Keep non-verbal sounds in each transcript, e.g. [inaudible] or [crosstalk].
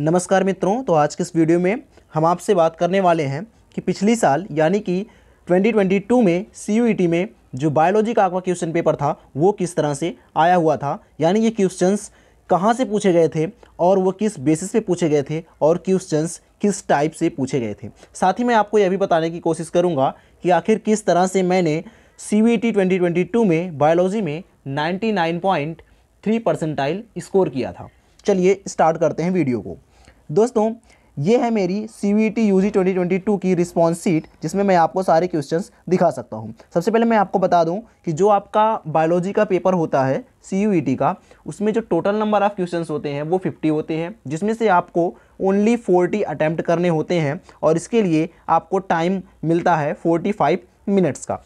नमस्कार मित्रों तो आज के इस वीडियो में हम आपसे बात करने वाले हैं कि पिछली साल यानी कि 2022 में सी e में जो बायोलॉजी का आपका क्वेश्चन पेपर था वो किस तरह से आया हुआ था यानी ये क्वेश्चंस कहाँ से पूछे गए थे और वो किस बेसिस पे पूछे गए थे और क्वेश्चंस किस टाइप से पूछे गए थे साथ ही मैं आपको यह भी बताने की कोशिश करूँगा कि आखिर किस तरह से मैंने सी e यू में बायोलॉजी में थ्री परसेंटाइल स्कोर किया था चलिए स्टार्ट करते हैं वीडियो को दोस्तों ये है मेरी C V T U G twenty twenty two की रिस्पॉन्स सीट जिसमें मैं आपको सारे क्वेश्चंस दिखा सकता हूँ सबसे पहले मैं आपको बता दूँ कि जो आपका बायोलॉजी का पेपर होता है सी यू ई टी का उसमें जो टोटल नंबर ऑफ़ क्वेश्चंस होते हैं वो फिफ्टी होते हैं जिसमें से आपको ओनली फोर्टी अटैम्प्ट करने होते हैं और इसके लिए आपको टाइम मिलता है फोर्टी फाइव मिनट्स का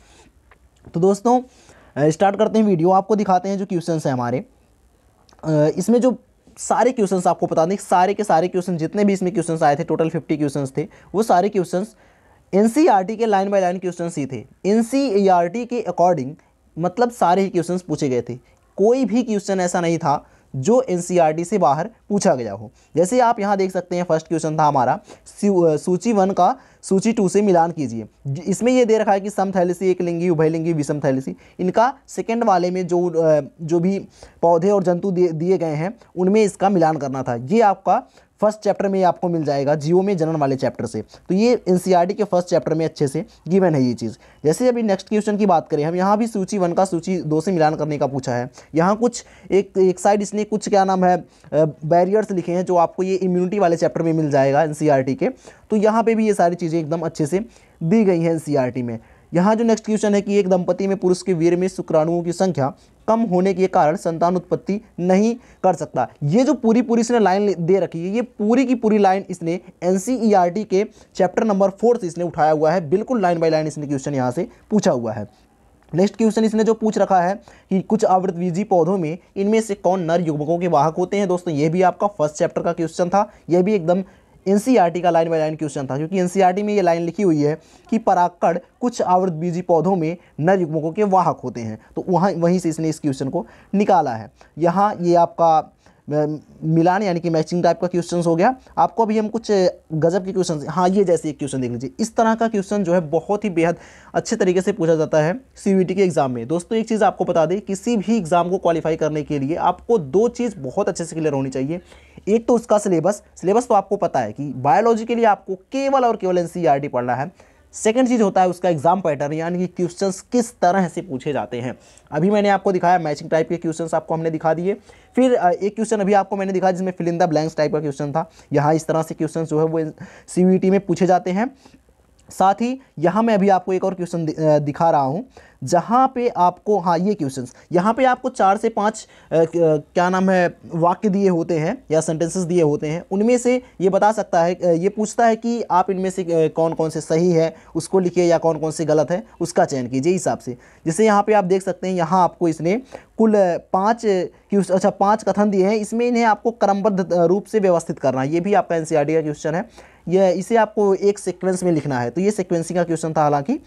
तो दोस्तों स्टार्ट करते हैं वीडियो आपको दिखाते हैं जो क्वेश्चन हैं हमारे इसमें जो सारे क्वेश्चंस आपको बता दें सारे के सारे क्वेश्चन जितने भी इसमें क्वेश्चंस आए थे टोटल फिफ्टी क्वेश्चंस थे वो सारे क्वेश्चंस एनसीईआरटी e के लाइन बाय लाइन क्वेश्चंस ही थे एनसीईआरटी e के अकॉर्डिंग मतलब सारे ही क्वेश्चन पूछे गए थे कोई भी क्वेश्चन ऐसा नहीं था जो एन e से बाहर पूछा गया हो जैसे आप यहाँ देख सकते हैं फर्स्ट क्वेश्चन था हमारा सूची वन का सूची टू से मिलान कीजिए इसमें यह दे रखा है कि सम थैलिसी एक लिंगी उभय लिंगी विषम थैलिसी इनका सेकेंड वाले में जो जो भी पौधे और जंतु दिए गए हैं उनमें इसका मिलान करना था ये आपका फर्स्ट चैप्टर में ये आपको मिल जाएगा जियो में जनन वाले चैप्टर से तो ये एन के फर्स्ट चैप्टर में अच्छे से गिवन है ये चीज़ जैसे अभी नेक्स्ट क्वेश्चन की बात करें हम यहाँ भी सूची वन का सूची दो से मिलान करने का पूछा है यहाँ कुछ एक एक साइड इसने कुछ क्या नाम है बैरियर्स लिखे हैं जो आपको ये इम्यूनिटी वाले चैप्टर में मिल जाएगा एन के तो यहाँ पर भी ये सारी चीज़ें एकदम अच्छे से दी गई हैं एन में यहाँ जो नेक्स्ट क्वेश्चन है कि एक दंपति में पुरुष के वीर में शुक्राणुओं की संख्या कम होने के कारण संतान उत्पत्ति नहीं कर सकता ये जो पूरी पूरी इसने लाइन दे रखी है ये पूरी की पूरी लाइन इसने एन e के चैप्टर नंबर फोर से इसने उठाया हुआ है बिल्कुल लाइन बाई लाइन इसने क्वेश्चन यहाँ से पूछा हुआ है नेक्स्ट क्वेश्चन इसने जो पूछ रखा है कि कुछ आवृतवीजी पौधों में इनमें से कौन नर युवकों के वाहक होते हैं दोस्तों ये भी आपका फर्स्ट चैप्टर का क्वेश्चन था यह भी एकदम एनसीईआरटी का लाइन बाय लाइन क्वेश्चन था क्योंकि एनसीईआरटी में ये लाइन लिखी हुई है कि पराक्कड़ कुछ आवृत बीजी पौधों में नर युग्मकों के वाहक होते हैं तो वहाँ वहीं से इसने इस क्वेश्चन को निकाला है यहाँ ये आपका मिलान यानी कि मैचिंग टाइप का क्वेश्चन हो गया आपको अभी हम कुछ गजब के क्वेश्चन हाँ ये जैसे एक क्वेश्चन देख लीजिए इस तरह का क्वेश्चन जो है बहुत ही बेहद अच्छे तरीके से पूछा जाता है सी के एग्ज़ाम में दोस्तों एक चीज़ आपको बता दें किसी भी एग्ज़ाम को क्वालिफाई करने के लिए आपको दो चीज़ बहुत अच्छे से क्लियर होनी चाहिए एक तो उसका सिलेबस सिलेबस तो आपको पता है कि बायोलॉजी के लिए आपको केवल और केवल एन e पढ़ना है सेकेंड चीज़ होता है उसका एग्जाम पैटर्न यानी कि क्वेश्चन किस तरह से पूछे जाते हैं अभी मैंने आपको दिखाया मैचिंग टाइप के क्वेश्चन आपको हमने दिखा दिए फिर एक क्वेश्चन अभी आपको मैंने दिखाया जिसमें फिलिंदा ब्लैंक्स टाइप का क्वेश्चन था यहाँ इस तरह से क्वेश्चन जो है वो सी e में पूछे जाते हैं साथ ही यहाँ मैं अभी आपको एक और क्वेश्चन दिखा रहा हूँ जहाँ पे आपको हाँ ये क्वेश्चंस यहाँ पे आपको चार से पाँच क्या नाम है वाक्य दिए होते हैं या सेंटेंसेस दिए होते हैं उनमें से ये बता सकता है ये पूछता है कि आप इनमें से कौन कौन से सही है उसको लिखिए या कौन कौन से गलत है उसका चयन कीजिए हिसाब से जैसे यहाँ पर आप देख सकते हैं यहाँ आपको इसने कुल पाँच क्वेश्चन अच्छा पाँच कथन दिए हैं इसमें इन्हें आपको क्रमबद्ध रूप से व्यवस्थित करना है ये भी आपका एन e का क्वेश्चन है यह इसे आपको एक सिक्वेंस में लिखना है तो ये सिक्वेंसिंग का क्वेश्चन था हालांकि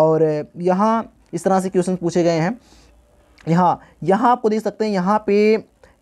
और यहाँ इस तरह से क्वेश्चन पूछे गए हैं यहाँ यहाँ आपको देख सकते हैं यहाँ पे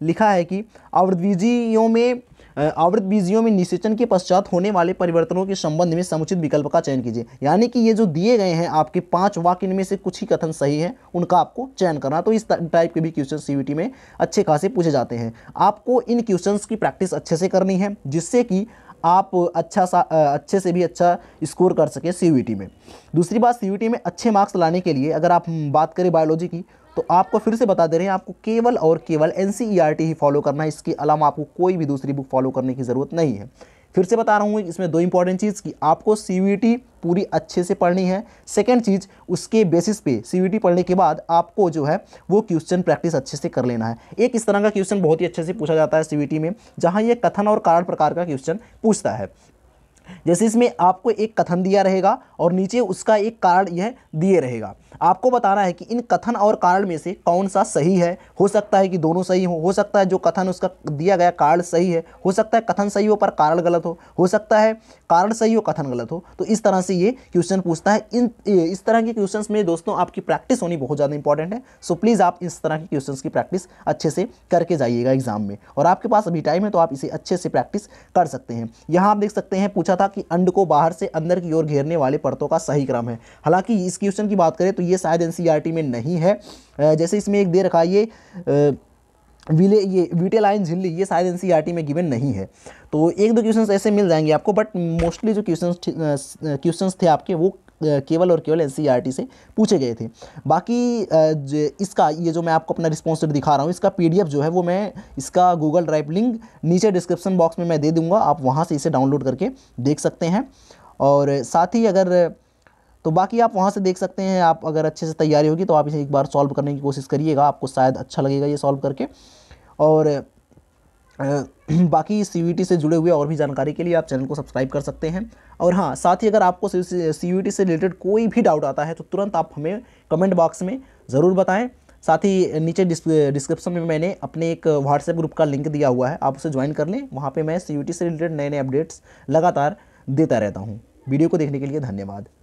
लिखा है कि आवृतबीजियों में आवृत बीजियों में निषेचन के पश्चात होने वाले परिवर्तनों के संबंध में समुचित विकल्प का चयन कीजिए यानी कि ये जो दिए गए हैं आपके पांच वाक्य इनमें से कुछ ही कथन सही है उनका आपको चयन करना तो इस टाइप के भी क्वेश्चन सीवीटी में अच्छे खासे पूछे जाते हैं आपको इन क्वेश्चन की प्रैक्टिस अच्छे से करनी है जिससे कि आप अच्छा सा अच्छे से भी अच्छा स्कोर कर सकें सी में दूसरी बात सी में अच्छे मार्क्स लाने के लिए अगर आप हम्म, बात करें बायोलॉजी की तो आपको फिर से बता दे रहे हैं आपको केवल और केवल एन e ही फॉलो करना है इसके अलावा आपको कोई भी दूसरी बुक फॉलो करने की ज़रूरत नहीं है फिर से बता रहा हूँ इसमें दो इंपॉर्टेंट चीज़ कि आपको सी पूरी अच्छे से पढ़नी है सेकेंड चीज़ उसके बेसिस पे सी पढ़ने के बाद आपको जो है वो क्वेश्चन प्रैक्टिस अच्छे से कर लेना है एक इस तरह का क्वेश्चन बहुत ही अच्छे से पूछा जाता है सी में जहाँ ये कथन और कारण प्रकार का क्वेश्चन पूछता है जैसे इसमें आपको एक कथन दिया रहेगा और नीचे उसका एक कारण यह दिए रहेगा आपको बताना है कि इन कथन और कारण में से कौन सा सही है हो सकता है कि दोनों सही हो हो सकता है जो कथन उसका दिया गया कारण सही है हो सकता है कथन सही हो पर कारण गलत हो हो सकता है कारण सही हो कथन गलत हो तो इस तरह से ये क्वेश्चन पूछता है इन इस तरह के क्वेश्चन में दोस्तों आपकी प्रैक्टिस होनी बहुत ज़्यादा इंपॉर्टेंट है सो प्लीज़ आप इस तरह के क्वेश्चन की प्रैक्टिस अच्छे से करके जाइएगा एग्जाम में और आपके पास अभी टाइम है तो आप इसे अच्छे से प्रैक्टिस कर सकते हैं यहाँ आप देख सकते हैं पूछा था कि अंड को बाहर से अंदर की ओर घेरने वाले परतों का सही क्रम है हालांकि इस क्वेश्चन की बात करें तो ये शायद एन e में नहीं है जैसे इसमें एक दे रखा ये विले ये विटेलाइन झिल्ली ये शायद एन e में गिवन नहीं है तो एक दो क्वेश्चन ऐसे मिल जाएंगे आपको बट मोस्टली जो क्वेश्चंस क्वेश्चन थे आपके वो केवल और केवल एन e से पूछे गए थे बाकी इसका ये जो मैं आपको अपना रिस्पॉन्स दिखा रहा हूँ इसका पी जो है वो मैं इसका गूगल ड्राइव लिंक नीचे डिस्क्रिप्सन बॉक्स में मैं दे दूँगा आप वहाँ से इसे डाउनलोड करके देख सकते हैं और साथ ही अगर तो बाकी आप वहाँ से देख सकते हैं आप अगर अच्छे से तैयारी होगी तो आप इसे एक बार सॉल्व करने की कोशिश करिएगा आपको शायद अच्छा लगेगा ये सॉल्व करके और [clears throat] बाकी सी से जुड़े हुए और भी जानकारी के लिए आप चैनल को सब्सक्राइब कर सकते हैं और हाँ साथ ही अगर आपको सी से रिलेटेड कोई भी डाउट आता है तो तुरंत आप हमें कमेंट बॉक्स में ज़रूर बताएं साथ ही नीचे डिस्क्रिप्शन में मैंने अपने एक व्हाट्सएप ग्रुप का लिंक दिया हुआ है आप उसे ज्वाइन कर लें वहाँ पर मैं सी से रिलेटेड नए नए अपडेट्स लगातार देता रहता हूँ वीडियो को देखने के लिए धन्यवाद